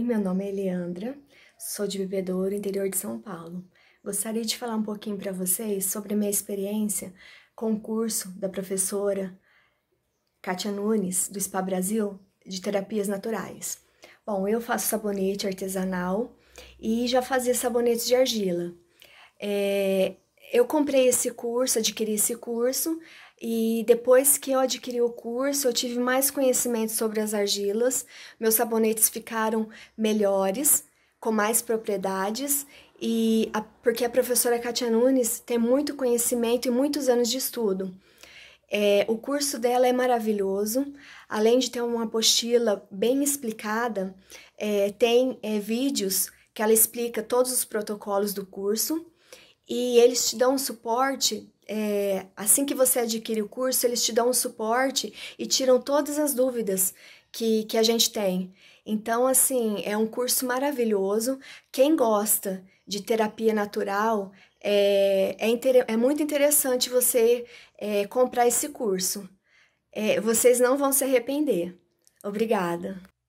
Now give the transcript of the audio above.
Oi, meu nome é Leandra, sou de Bebedouro, interior de São Paulo. Gostaria de falar um pouquinho para vocês sobre a minha experiência com o curso da professora Kátia Nunes, do Spa Brasil, de terapias naturais. Bom, eu faço sabonete artesanal e já fazia sabonetes de argila. É, eu comprei esse curso, adquiri esse curso, e depois que eu adquiri o curso, eu tive mais conhecimento sobre as argilas, meus sabonetes ficaram melhores, com mais propriedades, e a, porque a professora Katia Nunes tem muito conhecimento e muitos anos de estudo. É, o curso dela é maravilhoso, além de ter uma apostila bem explicada, é, tem é, vídeos que ela explica todos os protocolos do curso e eles te dão um suporte. É, assim que você adquire o curso, eles te dão um suporte e tiram todas as dúvidas que, que a gente tem. Então, assim, é um curso maravilhoso. Quem gosta de terapia natural, é, é, inter... é muito interessante você é, comprar esse curso. É, vocês não vão se arrepender. Obrigada.